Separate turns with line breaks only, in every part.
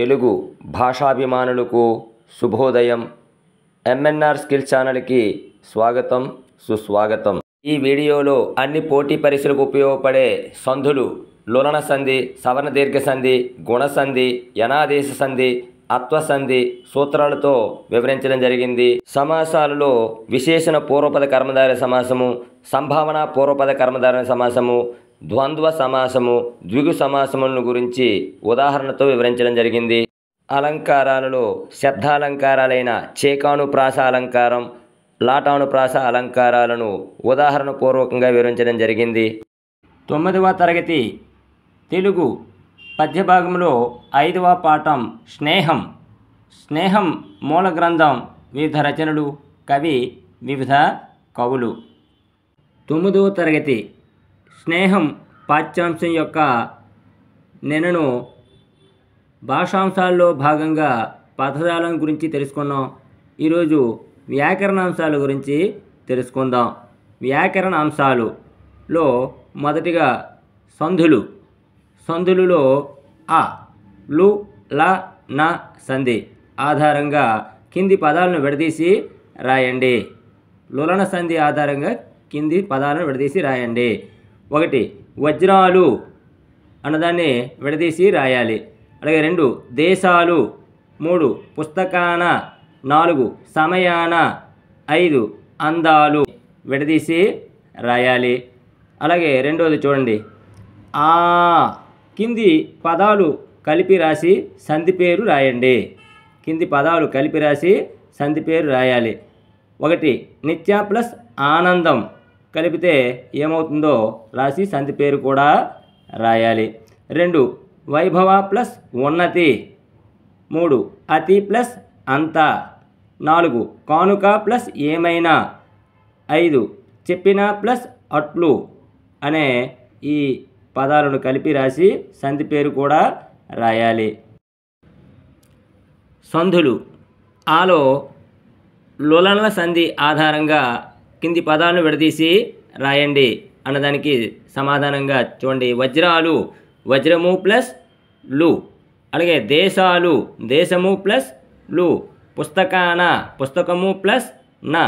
తెలుగు భాషాభిమానులకు శుభోదయం MNR skill ఛానల్కి స్వాగతం సుస్వాగతం ఈ వీడియోలో అన్ని పోటీ పరీక్షలకు ఉపయోగపడే సంధులు లులన సంధి సవర్ణ దీర్ఘ సంధి గుణసంధి యనాదేశ సంధి అత్వసంధి సూత్రాలతో వివరించడం జరిగింది సమాసాలలో విశేషణ పూర్వపద కర్మధార సమాసము సంభావన పూర్వపద కర్మధారణ సమాసము ద్వంద్వ సమాసము ద్విగు సమాసములను గురించి ఉదాహరణతో వివరించడం జరిగింది అలంకారాలలో శబ్దాలంకారాలైన చేకాను ప్రాస అలంకారం లాటానుప్రాస అలంకారాలను అలంకారాలను ఉదాహరణపూర్వకంగా వివరించడం జరిగింది తొమ్మిదవ తరగతి తెలుగు పద్యభాగంలో ఐదవ పాఠం స్నేహం స్నేహం మూల గ్రంథం వివిధ రచనలు కవి వివిధ కవులు తొమ్మిదవ తరగతి స్నేహం పాఠ్యాంశం యొక్క నిన్నను భాషాంశాల్లో భాగంగా పదజాలం గురించి తెలుసుకున్నాం ఈరోజు వ్యాకరణ అంశాల గురించి తెలుసుకుందాం వ్యాకరణ అంశాలులో మొదటిగా సంధులు సంధులులో ఆ లు ల న సంధి ఆధారంగా కింది పదాలను విడదీసి రాయండి లులన సంధి ఆధారంగా కింది పదాలను విడదీసి రాయండి ఒకటి వజ్రాలు అన్నదాన్ని విడదీసి రాయాలి అలాగే రెండు దేశాలు మూడు పుస్తకాన నాలుగు సమయాన ఐదు అందాలు విడదీసి రాయాలి అలాగే రెండోది చూడండి ఆ కింది పదాలు కలిపి రాసి సంధి పేరు రాయండి కింది పదాలు కలిపి రాసి సంధి పేరు రాయాలి ఒకటి నిత్య ప్లస్ ఆనందం కలిపితే ఏమవుతుందో రాసి సంధి పేరు కూడా రాయాలి రెండు వైభవ ప్లస్ ఉన్నతి మూడు అతి ప్లస్ అంత నాలుగు కానుక ప్లస్ ఏమైనా ఐదు చెప్పిన ప్లస్ అట్లు అనే ఈ పదాలను కలిపి రాసి సంధి పేరు కూడా రాయాలి సంధులు ఆలో లులనల సంధి ఆధారంగా కింది పదాలను విడదీసి రాయండి అన్నదానికి సమాధానంగా చూడండి వజ్రాలు వజ్రము ప్లస్ లు అలాగే దేశాలు దేశము ప్లస్ లు పుస్తకాన పుస్తకము ప్లస్ నా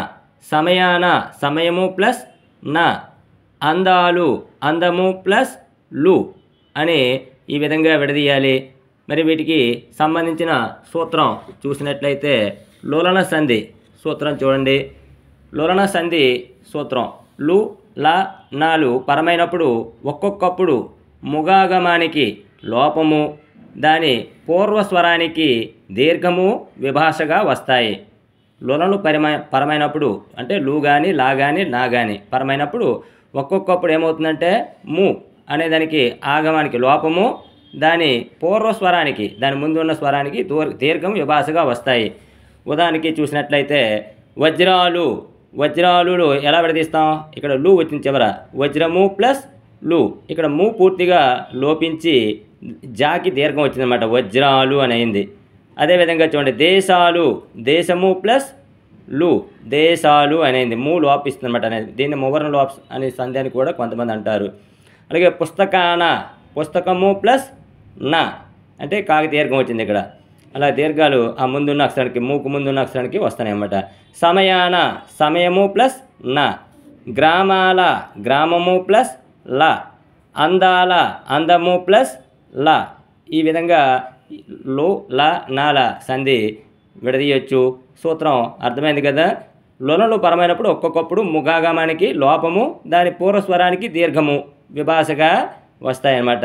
సమయాన సమయము ప్లస్ నా అందాలు అందము ప్లస్ లు అని ఈ విధంగా విడదీయాలి మరి వీటికి సంబంధించిన సూత్రం చూసినట్లయితే లోలన సంధి సూత్రం చూడండి లులన సంధి సూత్రం లు ల నాలు పరమైనప్పుడు ఒక్కొక్కప్పుడు ముగాగమానికి లోపము దాని పూర్వస్వరానికి దీర్ఘము విభాషగా వస్తాయి లులలు పరిమై పరమైనప్పుడు అంటే లు గాని లా గాని నా గాని పరమైనప్పుడు ఒక్కొక్కప్పుడు ఏమవుతుందంటే ము అనే దానికి ఆగమానికి లోపము దాని పూర్వస్వరానికి దాని ముందు ఉన్న స్వరానికి దీర్ఘం విభాషగా వస్తాయి ఉదాహరణకి చూసినట్లయితే వజ్రాలు వజ్రాలు ఎలా విడదీస్తాం ఇక్కడ లు వచ్చిన చివర వజ్రము ప్లస్ లు ఇక్కడ ము పూర్తిగా లోపించి జాకి దీర్ఘం వచ్చిందనమాట వజ్రాలు అని అయింది అదేవిధంగా చూడండి దేశాలు దేశము ప్లస్ లు దేశాలు అనేది మూ లోపిస్తుంది అనమాట అనేది దీన్ని మువర్ణ లోప్స్ అనే సందేహాన్ని కూడా కొంతమంది అంటారు అలాగే పుస్తకాన పుస్తకము ప్లస్ నా అంటే కాకి దీర్ఘం వచ్చింది ఇక్కడ అలా దీర్ఘాలు ఆ ముందున్న అక్షరానికి మూకు ముందున్న అక్షరానికి వస్తాయి సమయాన సమయము ప్లస్ నా గ్రామాల గ్రామము ప్లస్ ల అందాల అందము ప్లస్ ల ఈ విధంగా లో ల నాల సంధి విడదీయొచ్చు సూత్రం అర్థమైంది కదా లొనలు పరమైనప్పుడు ఒక్కొక్కప్పుడు ముగాగమానికి లోపము దాని పూర్వస్వరానికి దీర్ఘము విభాషగా వస్తాయన్నమాట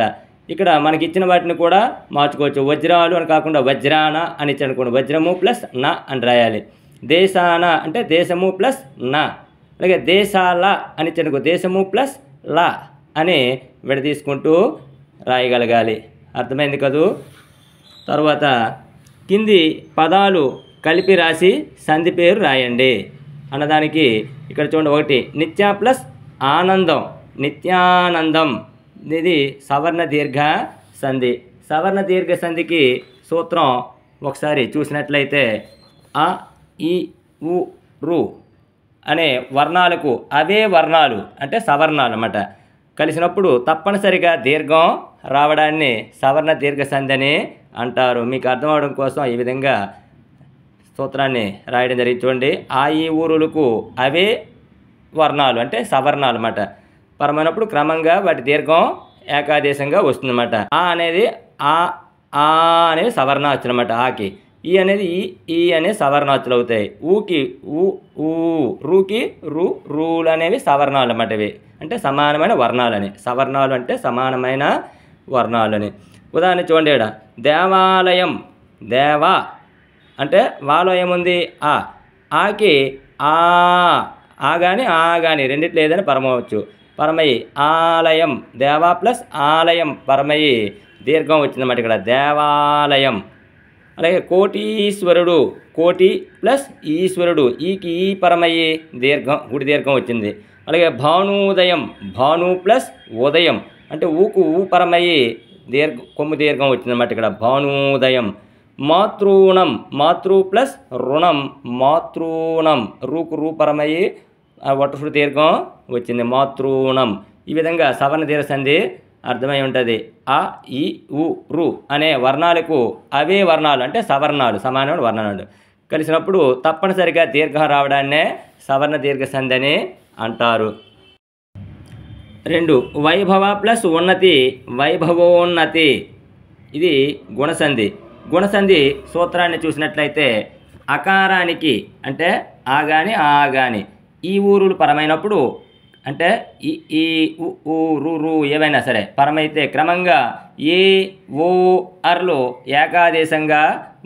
ఇక్కడ మనకి ఇచ్చిన వాటిని కూడా మార్చుకోవచ్చు వజ్రాలు అని కాకుండా వజ్రాన అని ఇచ్చాను అనుకోండి వజ్రము ప్లస్ నా అని రాయాలి దేశాన అంటే దేశము ప్లస్ నా అలాగే దేశాల అని ఇచ్చాను దేశము ప్లస్ లా అని విడదీసుకుంటూ రాయగలగాలి అర్థమైంది కదూ తర్వాత కింది పదాలు కలిపి రాసి సంధి పేరు రాయండి అన్నదానికి ఇక్కడ చూడండి ఒకటి నిత్య ప్లస్ ఆనందం నిత్యానందం ఇది సవర్ణ దీర్ఘ సంధి సవర్ణ దీర్ఘ సంధికి సూత్రం ఒకసారి చూసినట్లయితే అ ఈ ఉ రు అనే వర్ణాలకు అవే వర్ణాలు అంటే సవర్ణాలు అన్నమాట కలిసినప్పుడు తప్పనిసరిగా దీర్ఘం రావడాన్ని సవర్ణ దీర్ఘ సంధి అని అంటారు మీకు అర్థం అవడం కోసం ఈ విధంగా సూత్రాన్ని రాయడం జరిగింది చూడండి ఆ ఈ ఊరులకు అవే వర్ణాలు అంటే సవర్ణాలు అన్నమాట పరమైనప్పుడు క్రమంగా వాటి దీర్ఘం ఏకాదేశంగా వస్తుందన్నమాట ఆ అనేది ఆ ఆ అనేది సవర్ణాచులు అనమాట ఆకి ఈ అనేది ఈ ఈ అనే సవర్ణాచులు అవుతాయి ఊకి ఊ ఊ రూకి రు రూలు అనేవి సవర్ణాలు అన్నమాట ఇవి అంటే సమానమైన వర్ణాలని సవర్ణాలు అంటే సమానమైన వర్ణాలని ఉదాహరణ చూడండి ఇక్కడ దేవాలయం దేవ అంటే వాలో ఏముంది ఆ ఆకి ఆ ఆ కానీ ఆ కానీ రెండిట్లు ఏదైనా పరమవచ్చు పరమయి ఆలయం దేవా ప్లస్ ఆలయం పరమయ్యి దీర్ఘం వచ్చిందన్నమాట ఇక్కడ దేవాలయం అలాగే కోటీశ్వరుడు కోటి ప్లస్ ఈశ్వరుడు ఈకి ఈ పరమయ్యి దీర్ఘం గుడి దీర్ఘం వచ్చింది అలాగే భానుదయం భాను ప్లస్ ఉదయం అంటే ఊకు ఊ పరమయ్యి దీర్ఘ కొమ్ము దీర్ఘం వచ్చిందన్నమాట ఇక్కడ భానుదయం మాతృణం మాతృ ప్లస్ రుణం మాతృణం రూకు రూపరమయ్యి ఒట్టశ్రు దీర్ఘం వచ్చింది మాతృణం ఈ విధంగా సవర్ణ దీర్ఘ సంధి అర్థమై ఉంటుంది అ ఇ ఉ రు అనే వర్ణాలకు అవే వర్ణాలు అంటే సవర్ణాలు సమానమైన వర్ణాలు కలిసినప్పుడు తప్పనిసరిగా దీర్ఘం రావడాన్నే సవర్ణ దీర్ఘ సంధి అని అంటారు రెండు వైభవ ప్లస్ ఉన్నతి వైభవోన్నతి ఇది గుణసంధి గుణసంధి సూత్రాన్ని చూసినట్లయితే అకారానికి అంటే ఆగాని ఆగాని ఈ ఊరులు పరమైనప్పుడు అంటే ఈ ఈ ఉ రు ఏవైనా సరే పరమైతే క్రమంగా ఏ ఊ అర్లు ఏకాదేశంగా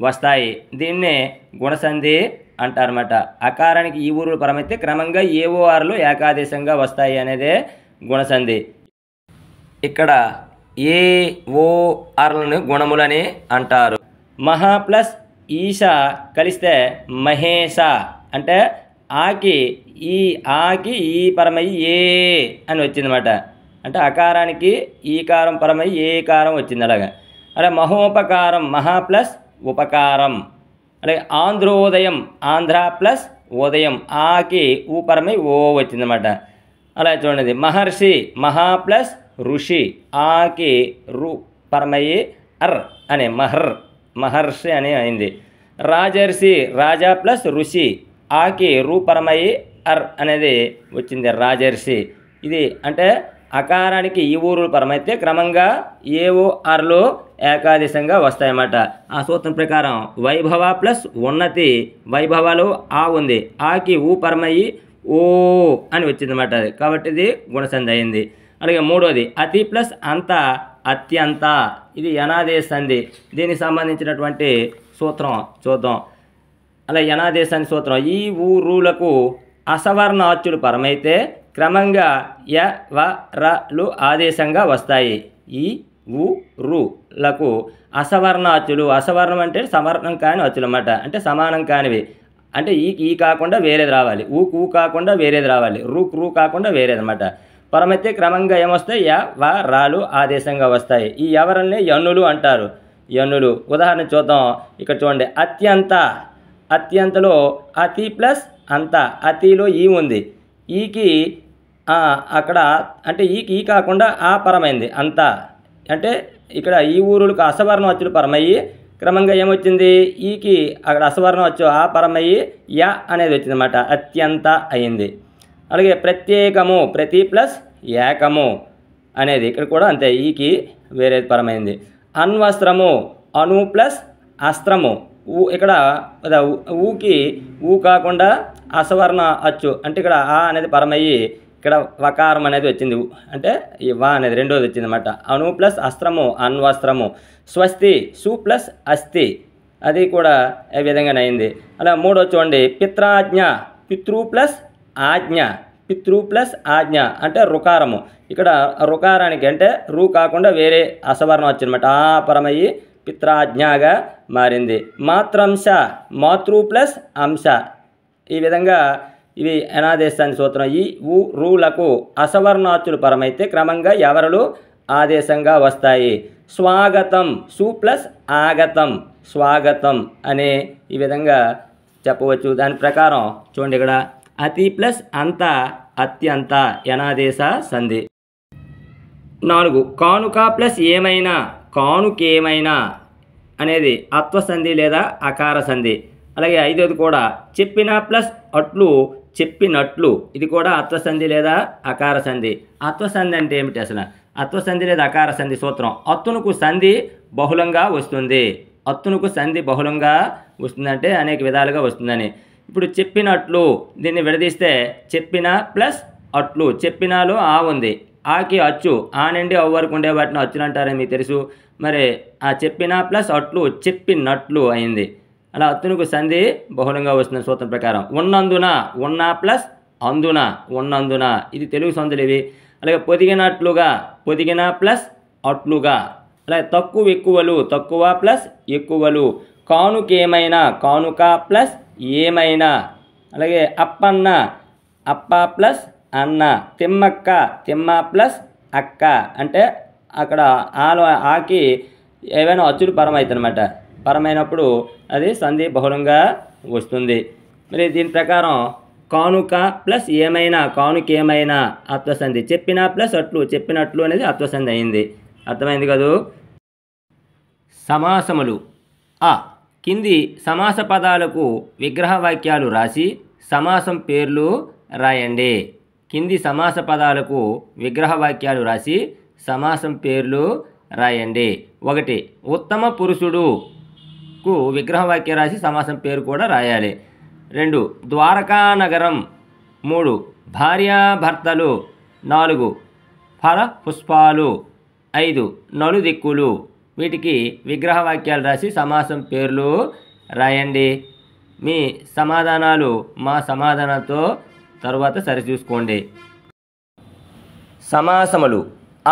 వస్తాయి దీన్నే గుణసంధి అంటారన్నమాట అకారానికి ఈ ఊరులు పరమైతే క్రమంగా ఏ ఓ ఆర్లు ఏకాదేశంగా వస్తాయి అనేదే గుణసంధి ఇక్కడ ఏ ఓ ఆర్లను గుణములని అంటారు మహా ప్లస్ ఈష కలిస్తే మహేష అంటే ఆకి ఈ ఆకి ఈ పరమై ఏ అని వచ్చిందన్నమాట అంటే అకారానికి ఈకారం పరమై ఏ కారం వచ్చింది అలాగా అలాగే మహోపకారం మహా ప్లస్ ఉపకారం అలాగే ఆంధ్రోదయం ఆంధ్ర ప్లస్ ఉదయం ఆకి పరమై ఓ వచ్చిందన్నమాట అలా చూడండి మహర్షి మహా ప్లస్ ఋషి ఆకి రు పరమయి అర్ అనే మహర్ మహర్షి అని అయింది రాజర్షి రాజా ప్లస్ ఋషి ఆకి రూపరమయ్యి అర్ అనేది వచ్చింది రాజర్షి ఇది అంటే అకారానికి ఈ ఊరు పరమైతే క్రమంగా ఏఓ ఆర్లు ఏకాదశంగా వస్తాయన్నమాట ఆ సూత్రం ప్రకారం వైభవ ప్లస్ ఉన్నతి వైభవాలు ఆ ఉంది ఆకి ఊ పరమయ్యి ఓ అని వచ్చిందన్నమాట కాబట్టి ఇది గుణసంధి అయింది అలాగే మూడోది అతి ప్లస్ అంత అత్యంత ఇది అనాదేశ సంధి దీనికి సంబంధించినటువంటి సూత్రం చూద్దాం అలా యనాదేశాన్ని సూత్రం ఈ ఊరులకు అసవర్ణాచ్యులు పరమైతే క్రమంగా య వ రలు ఆదేశంగా వస్తాయి ఈ ఉ రు లకు అసవర్ణ అచ్చులు అసవర్ణం అంటే సమర్ణం కాని అచ్చులు అన్నమాట అంటే సమానం కానివి అంటే ఈ ఈ కాకుండా వేరేది రావాలి ఊ కు కాకుండా వేరేది రావాలి రు క్రూ కాకుండా వేరేది అనమాట పరమైతే క్రమంగా ఏమొస్తాయి య వ రాలు ఆదేశంగా వస్తాయి ఈ ఎవరల్ని యన్నులు అంటారు యన్నులు ఉదాహరణ చూద్దాం ఇక్కడ చూడండి అత్యంత అత్యంతలో అతి ప్లస్ అంత అతిలో ఈ ఉంది ఈకి అక్కడ అంటే ఈకి ఈ కాకుండా ఆ పరమైంది అంత అంటే ఇక్కడ ఈ ఊరులకు అసవర్ణ అచ్చులు పరమయ్యి క్రమంగా ఏమొచ్చింది ఈకి అక్కడ అసవర్ణం వచ్చు ఆ పరమయ్యి య అనేది వచ్చిందన్నమాట అత్యంత అయింది అలాగే ప్రత్యేకము ప్రతి ప్లస్ ఏకము అనేది ఇక్కడ కూడా అంతే ఈకి వేరే పరమైంది అన్వస్త్రము అణు ప్లస్ అస్త్రము ఊ ఇక్కడ ఊకి ఊ కాకుండా అసవర్ణ అచ్చు అంటే ఇక్కడ ఆ అనేది పరమయ్యి ఇక్కడ వకారం అనేది వచ్చింది అంటే ఈ వా అనేది రెండోది వచ్చింది అనమాట అణు ప్లస్ అస్త్రము అన్వస్త్రము స్వస్తి సు ప్లస్ అస్థి అది కూడా ఏ విధంగా అయింది అలా మూడో చూడండి పిత్రాజ్ఞ పితృ ప్లస్ ఆజ్ఞ పితృ ప్లస్ ఆజ్ఞ అంటే రుకారము ఇక్కడ రుకారానికి అంటే రు కాకుండా వేరే అసవర్ణం వచ్చిందనమాట ఆ పరమయ్యి పిత్రాజ్ఞగా మారింది మాత్రంశ మాతృ ప్లస్ అంశ ఈ విధంగా ఇవి అనాదేశాన్ని సూత్రం ఈ ఊ రూలకు అసవర్ణాచులు పరమైతే క్రమంగా ఎవరులు ఆదేశంగా వస్తాయి స్వాగతం సు ప్లస్ ఆగతం స్వాగతం అనే ఈ విధంగా చెప్పవచ్చు దాని ప్రకారం చూడండి ఇక్కడ అతి ప్లస్ అంత అత్యంత ఎనాదేశ సంధి నాలుగు కానుక ప్లస్ ఏమైనా కానుకేమైనా అనేది అత్వసంధి లేదా అకార సంధి అలాగే ఐదోది కూడా చెప్పిన ప్లస్ అట్లు చెప్పినట్లు ఇది కూడా అత్వసంధి లేదా అకార సంధి అత్వసంధి అంటే ఏమిటి అసలు అత్వసంధి లేదా అకార సంధి సూత్రం అత్తునుకు సంధి బహుళంగా వస్తుంది అత్తునుకు సంధి బహుళంగా వస్తుందంటే అనేక విధాలుగా వస్తుందని ఇప్పుడు చెప్పినట్లు దీన్ని విడదీస్తే చెప్పిన ప్లస్ అట్లు చెప్పినాలో ఆ ఉంది ఆకి అచ్చు ఆ నుండి అవ్వ ఉండే వాటిని అచ్చులు అంటారని మీకు తెలుసు మరి ఆ చెప్పిన ప్లస్ అట్లు చెప్పినట్లు అయింది అలా అత్తునుకు సంధి బహుళంగా వస్తుంది సూత్రం ప్రకారం ఉన్నందున ఉన్న ప్లస్ అందున ఉన్నందున ఇది తెలుగు సందులు ఇవి అలాగే పొదిగినట్లుగా పొదిగిన ప్లస్ అట్లుగా అలాగే తక్కువ ఎక్కువలు తక్కువ ప్లస్ ఎక్కువలు కానుకేమైనా కానుక ప్లస్ ఏమైనా అలాగే అప్పన్న అప్ప ప్లస్ అన్న తిమ్మక్క తిమ్మ ప్లస్ అక్క అంటే అక్కడ ఆలో ఆకి ఏవైనా అచ్చులు పరమైతనమాట పరమైనప్పుడు అది సంధి బహుళంగా వస్తుంది మరి దీని ప్రకారం కానుక ప్లస్ ఏమైనా కానుక ఏమైనా అత్వసంధి చెప్పిన ప్లస్ అట్లు చెప్పినట్లు అనేది అత్వసంధి అయింది అర్థమైంది కదూ సమాసములు ఆ కింది సమాస పదాలకు విగ్రహ వాక్యాలు రాసి సమాసం పేర్లు రాయండి కింది సమాస పదాలకు విగ్రహవాక్యాలు రాసి సమాసం పేర్లు రాయండి ఒకటి ఉత్తమ పురుషుడుకు విగ్రహవాక్యం రాసి సమాసం పేరు కూడా రాయాలి రెండు ద్వారకా నగరం మూడు భార్యాభర్తలు నాలుగు ఫల పుష్పాలు ఐదు నలుదిక్కులు వీటికి విగ్రహవాక్యాలు రాసి సమాసం పేర్లు రాయండి మీ సమాధానాలు మా సమాధానంతో తర్వాత సరిచూసుకోండి సమాసములు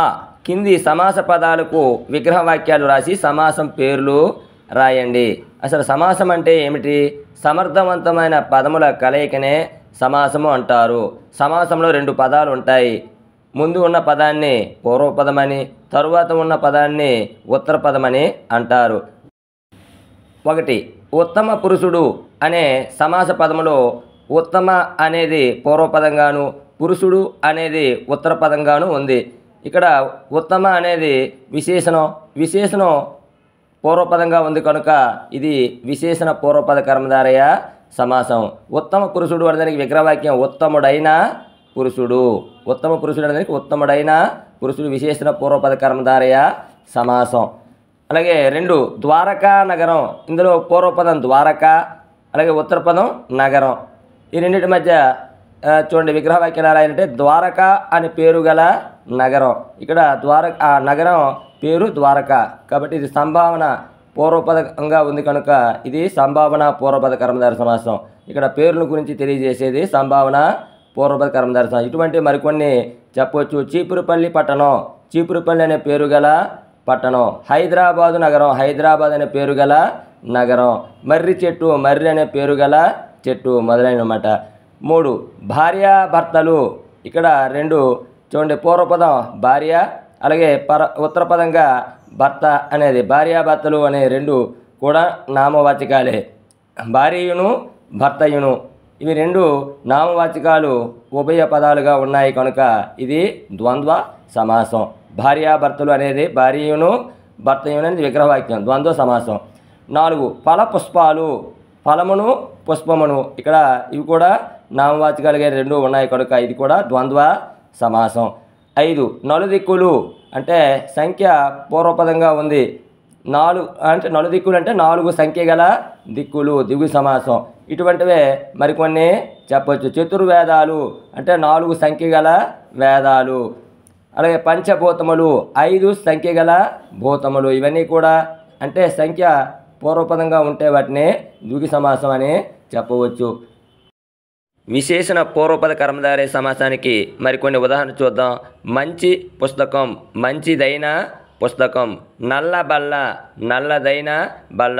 ఆ కింది సమాస పదాలకు విగ్రహ వాక్యాలు రాసి సమాసం పేర్లు రాయండి అసలు సమాసం అంటే ఏమిటి సమర్థవంతమైన పదముల కలయికనే సమాసము అంటారు సమాసంలో రెండు పదాలు ఉంటాయి ముందు ఉన్న పదాన్ని పూర్వపదమని తరువాత ఉన్న పదాన్ని ఉత్తర పదమని అంటారు ఒకటి ఉత్తమ పురుషుడు అనే సమాస పదములో ఉత్తమ అనేది పూర్వపదంగాను పురుషుడు అనేది ఉత్తర పదంగాను ఉంది ఇక్కడ ఉత్తమ అనేది విశేషణం విశేషణం పూర్వపదంగా ఉంది కనుక ఇది విశేషణ పూర్వపద కర్మధారయ సమాసం ఉత్తమ పురుషుడు అనడానికి విగ్రహవాక్యం ఉత్తముడైన పురుషుడు ఉత్తమ పురుషుడు అనడానికి ఉత్తముడైన పురుషుడు విశేషణ పూర్వపద కర్మధారయ సమాసం అలాగే రెండు ద్వారకా నగరం ఇందులో పూర్వపదం ద్వారక అలాగే ఉత్తరపదం నగరం ఈ రెండింటి మధ్య చూడండి విగ్రహ ఎలా అంటే ద్వారక అని పేరు గల నగరం ఇక్కడ ద్వారక ఆ నగరం పేరు ద్వారక కాబట్టి ఇది సంభావన పూర్వపదకంగా ఉంది కనుక ఇది సంభావన పూర్వపద కర్మధార సమాసం ఇక్కడ పేర్ల గురించి తెలియజేసేది సంభావన పూర్వపద కర్మధార సమాసం ఇటువంటి మరికొన్ని చెప్పవచ్చు చీపురుపల్లి పట్టణం చీపురుపల్లి అనే పేరు గల పట్టణం హైదరాబాదు నగరం హైదరాబాద్ అనే పేరు గల నగరం మర్రి చెట్టు మర్రి అనే పేరు గల చెట్టు మొదలైనమాట మూడు భార్యాభర్తలు ఇక్కడ రెండు చూడండి పూర్వపదం భార్య అలాగే పర ఉత్తర పదంగా భర్త అనేది భార్యాభర్తలు అనే రెండు కూడా నామవాచకాలే భార్యయును భర్తయును ఇవి రెండు నామవాచకాలు ఉభయ పదాలుగా ఉన్నాయి కనుక ఇది ద్వంద్వ సమాసం భార్యాభర్తలు అనేది భార్యయును భర్తయును అనేది విగ్రహవాక్యం ద్వంద్వ సమాసం నాలుగు ఫలపుష్పాలు ఫలమును పుష్పమును ఇక్కడ ఇవి కూడా నామవాచకాలుగా రెండు ఉన్నాయి కనుక ఇది కూడా ద్వంద్వ సమాసం ఐదు నలుదిక్కులు అంటే సంఖ్య పూర్వపదంగా ఉంది నాలుగు అంటే నలుదిక్కులు అంటే నాలుగు సంఖ్య గల దిక్కులు దిగు సమాసం ఇటువంటివే మరికొన్ని చెప్పచ్చు చతుర్వేదాలు అంటే నాలుగు సంఖ్య గల వేదాలు అలాగే పంచభూతములు ఐదు సంఖ్య గల భూతములు ఇవన్నీ కూడా అంటే సంఖ్య పూర్వపదంగా ఉంటే వాటిని ద్విగు సమాసం అని చెప్పవచ్చు విశేషణ పూర్వపద కర్మధారే సమాసానికి మరికొన్ని ఉదాహరణ చూద్దాం మంచి పుస్తకం మంచిదైన పుస్తకం నల్ల బల్ల నల్లదైన బల్ల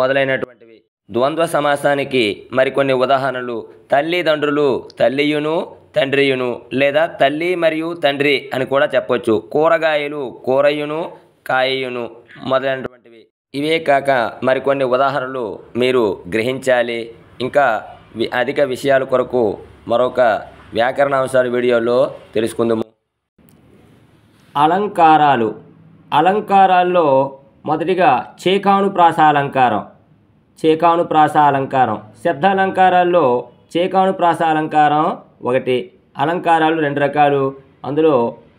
మొదలైనటువంటివి ద్వంద్వ సమాసానికి మరికొన్ని ఉదాహరణలు తల్లిదండ్రులు తల్లియును తండ్రియును లేదా తల్లి మరియు తండ్రి అని కూడా చెప్పవచ్చు కూరగాయలు కూరయును కాయయును మొదలైనటువంటి ఇవే కాక మరికొన్ని ఉదాహరణలు మీరు గ్రహించాలి ఇంకా అధిక విషయాల కొరకు మరొక వ్యాకరణ అంశాలు వీడియోలో తెలుసుకుందాము అలంకారాలు అలంకారాల్లో మొదటిగా చేకాను ప్రాస అలంకారం చేకాను ప్రాస అలంకారం శబ్ద అలంకారాల్లో చేకాను ప్రాస అలంకారం ఒకటి అలంకారాలు రెండు రకాలు అందులో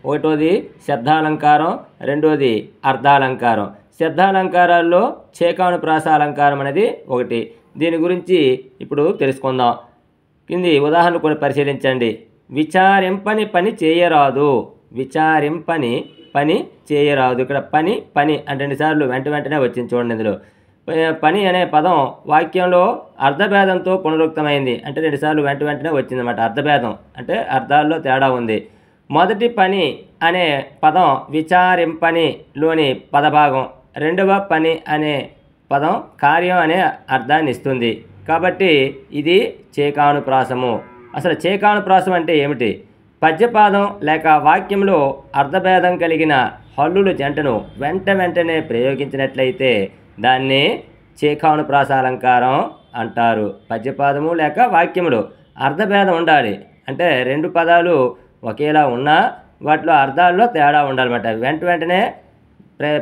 ఒకటోది శబ్దాలంకారం రెండోది అర్థాలంకారం శబ్దాలంకారాల్లో చేకాను ప్రాసాలంకారం అనేది ఒకటి దీని గురించి ఇప్పుడు తెలుసుకుందాం కింది ఉదాహరణ కూడా పరిశీలించండి విచారింపని పని చేయరాదు విచారింపని పని చేయరాదు ఇక్కడ పని పని అంటే రెండుసార్లు వెంట వెంటనే వచ్చింది చూడండి ఇందులో పని అనే పదం వాక్యంలో అర్ధభేదంతో పునరుక్తమైంది అంటే రెండుసార్లు వెంట వెంటనే వచ్చిందన్నమాట అర్ధభేదం అంటే అర్థాల్లో తేడా ఉంది మొదటి పని అనే పదం విచారింపనిలోని పదభాగం రెండవ పని అనే పదం కార్యం అనే అర్థాన్ని ఇస్తుంది కాబట్టి ఇది చేకానుప్రాసము అసలు చేకానుప్రాసం అంటే ఏమిటి పద్యపాదం లేక వాక్యంలో అర్థభేదం కలిగిన హల్లులు జంటను వెంట వెంటనే ప్రయోగించినట్లయితే దాన్ని చేకానుప్రాస అలంకారం అంటారు పద్యపాదము లేక వాక్యములు అర్థభేదం ఉండాలి అంటే రెండు పదాలు ఒకేలా ఉన్నా వాటిలో అర్థాల్లో తేడా ఉండాలన్నమాట వెంట వెంటనే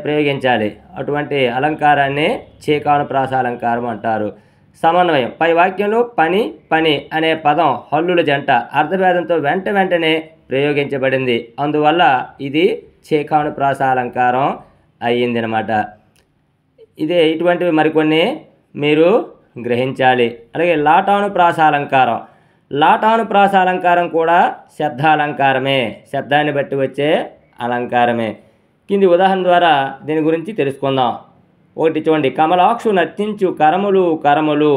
ప్రయోగించాలి అటువంటి అలంకారాన్ని చీకాను ప్రాస అలంకారం అంటారు సమన్వయం పై వాక్యంలో పని పని అనే పదం హల్లుల జంట అర్థభేదంతో వెంట వెంటనే ప్రయోగించబడింది అందువల్ల ఇది చీకాను ప్రాస అలంకారం అయ్యిందనమాట ఇదే ఇటువంటివి మరికొన్ని మీరు గ్రహించాలి అలాగే లాటాను ప్రాస అలంకారం లాటాను ప్రాస అలంకారం కూడా శబ్దాలంకారమే శబ్దాన్ని బట్టి వచ్చే అలంకారమే కింది ఉదాహరణ ద్వారా దీని గురించి తెలుసుకుందాం ఒకటి చూడండి కమలాక్షు నర్తించు కరములు కరములు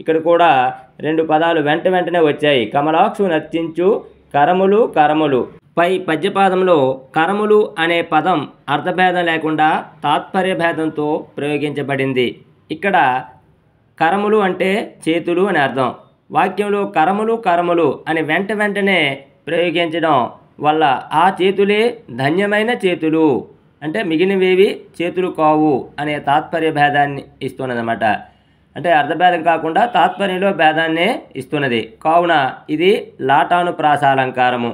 ఇక్కడ కూడా రెండు పదాలు వెంట వెంటనే వచ్చాయి కమలాక్షు నర్తించు కరములు కరములు పై పద్యపాదంలో కరములు అనే పదం అర్థభేదం లేకుండా తాత్పర్య భేదంతో ప్రయోగించబడింది ఇక్కడ కరములు అంటే చేతులు అని అర్థం వాక్యంలో కరములు కరములు అని వెంట వెంటనే ప్రయోగించడం వల్ల ఆ చేతులే ధన్యమైన చేతులు అంటే మిగిలినవేవి చేతులు కావు అనే తాత్పర్య భేదాన్ని ఇస్తున్నది అనమాట అంటే అర్థభేదం కాకుండా తాత్పర్యంలో భేదాన్నే ఇస్తున్నది కావున ఇది లాటానుప్రాస అలంకారము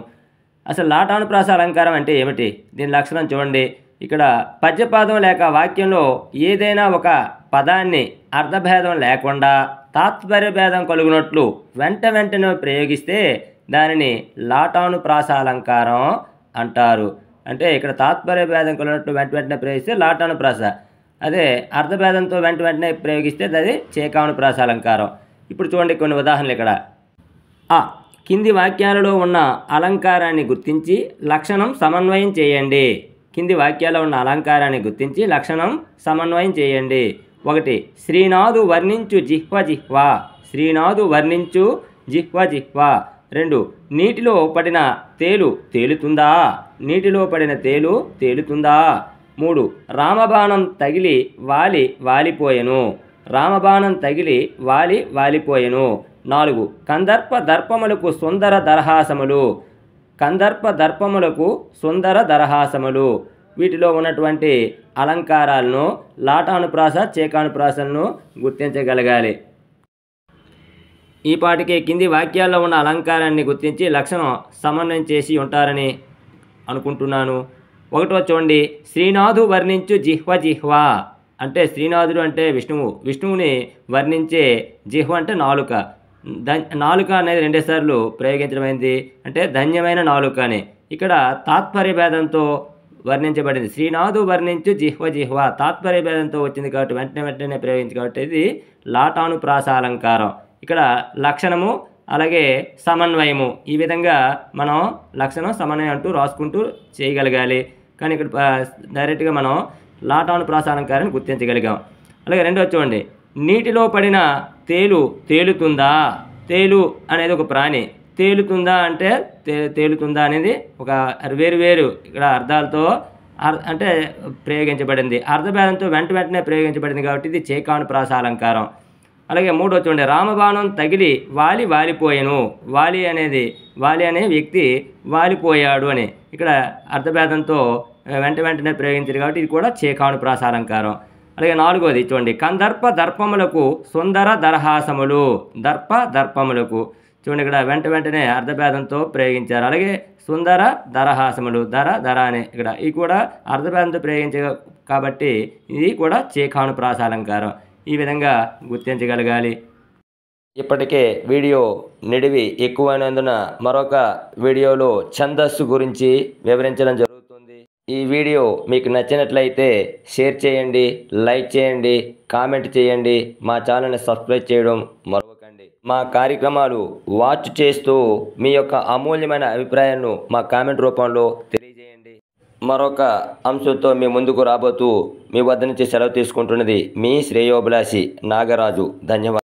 అసలు లాటానుప్రాస అలంకారం అంటే ఏమిటి దీని లక్షణం చూడండి ఇక్కడ పద్యపాదం లేక వాక్యంలో ఏదైనా ఒక పదాన్ని అర్థభేదం లేకుండా తాత్పర్య భేదం కలుగునట్లు వెంట వెంటనే ప్రయోగిస్తే దానిని లాటానుప్రాస అలంకారం అంటారు అంటే ఇక్కడ తాత్పర్య భేదం కొలనట్టు వెంట వెంటనే ప్రయోగిస్తే ప్రాస అదే అర్థభేదంతో వెంట వెంటనే ప్రయోగిస్తే అది ప్రాస అలంకారం ఇప్పుడు చూడండి కొన్ని ఉదాహరణలు ఇక్కడ ఆ కింది వాక్యాలలో ఉన్న అలంకారాన్ని గుర్తించి లక్షణం సమన్వయం చేయండి కింది వాక్యాల్లో ఉన్న అలంకారాన్ని గుర్తించి లక్షణం సమన్వయం చేయండి ఒకటి శ్రీనాథు వర్ణించు జిహ్వ జిహ్వా శ్రీనాథు వర్ణించు జిహ్వ జిహ్వా రెండు నీటిలో పడిన తేలు తేలుతుందా నీటిలో పడిన తేలు తేలుతుందా మూడు రామబాణం తగిలి వాలి వాలిపోయెను రామబాణం తగిలి వాలి వాలిపోయెను నాలుగు కందర్ప దర్పములకు సుందర దరహాసములు కందర్ప దర్పములకు సుందర దరహాసములు వీటిలో ఉన్నటువంటి అలంకారాలను లాటానుప్రాస చేకానుప్రాసలను గుర్తించగలగాలి ఈ పాటికి కింది వాక్యాల్లో ఉన్న అలంకారాన్ని గుర్తించి లక్షణం సమన్వయం చేసి ఉంటారని అనుకుంటున్నాను ఒకటో చూడండి శ్రీనాథు వర్ణించు జిహ్వ జిహ్వ అంటే శ్రీనాథుడు అంటే విష్ణువు విష్ణువుని వర్ణించే జిహ్వ అంటే నాలుక నాలుక అనేది రెండేసార్లు ప్రయోగించడమైంది అంటే ధన్యమైన నాలుక అని ఇక్కడ తాత్పర్య భేదంతో వర్ణించబడింది శ్రీనాథు వర్ణించు జిహ్వ జిహ్వ తాత్పర్య భేదంతో వచ్చింది కాబట్టి వెంటనే వెంటనే ప్రయోగించి కాబట్టి ఇది లాటానుప్రాస అలంకారం ఇక్కడ లక్షణము అలాగే సమన్వయము ఈ విధంగా మనం లక్షణం సమన్వయం అంటూ రాసుకుంటూ చేయగలగాలి కానీ ఇక్కడ డైరెక్ట్గా మనం లాటాను ప్రాసారంకారాన్ని గుర్తించగలిగాం అలాగే రెండో చూడండి నీటిలో పడిన తేలు తేలుతుందా తేలు అనేది ఒక ప్రాణి తేలుతుందా అంటే తే తేలుతుందా అనేది ఒక వేరు వేరు ఇక్కడ అర్థాలతో అంటే ప్రయోగించబడింది అర్ధభేదంతో వెంట వెంటనే ప్రయోగించబడింది కాబట్టి ఇది చేకాను ప్రాసాలంకారం అలాగే మూడో చూడండి రామబాణం తగిలి వాలి వాలిపోయాను వాలి అనేది వాలి అనే వ్యక్తి వాలిపోయాడు అని ఇక్కడ అర్థభేదంతో వెంట వెంటనే ప్రయోగించారు కాబట్టి ఇది కూడా చేకాను ప్రాసాలంకారం అలాగే నాలుగోది చూడండి కందర్ప దర్పములకు సుందర దరహాసములు దర్ప దర్పములకు చూడండి ఇక్కడ వెంట వెంటనే అర్ధభేదంతో ప్రయోగించారు అలాగే సుందర దరహాసములు ధర ధర అనే ఇక్కడ ఇది కూడా అర్ధభేదంతో ప్రయోగించ కాబట్టి ఇది కూడా చేకాను ప్రాసాలంకారం ఈ విధంగా గుర్తించగలగాలి ఇప్పటికే వీడియో నిడివి ఎక్కువైనందున మరొక వీడియోలో ఛందస్సు గురించి వివరించడం జరుగుతుంది ఈ వీడియో మీకు నచ్చినట్లయితే షేర్ చేయండి లైక్ చేయండి కామెంట్ చేయండి మా ఛానల్ని సబ్స్క్రైబ్ చేయడం మరొకండి మా కార్యక్రమాలు వాచ్ చేస్తూ మీ యొక్క అమూల్యమైన అభిప్రాయాలను మా కామెంట్ రూపంలో తెలియ మరొక అంశంతో మీ ముందుకు రాబోతూ మీ వద్ద నుంచి సెలవు తీసుకుంటున్నది మీ శ్రేయోభిలాషి నాగరాజు ధన్యవాదాలు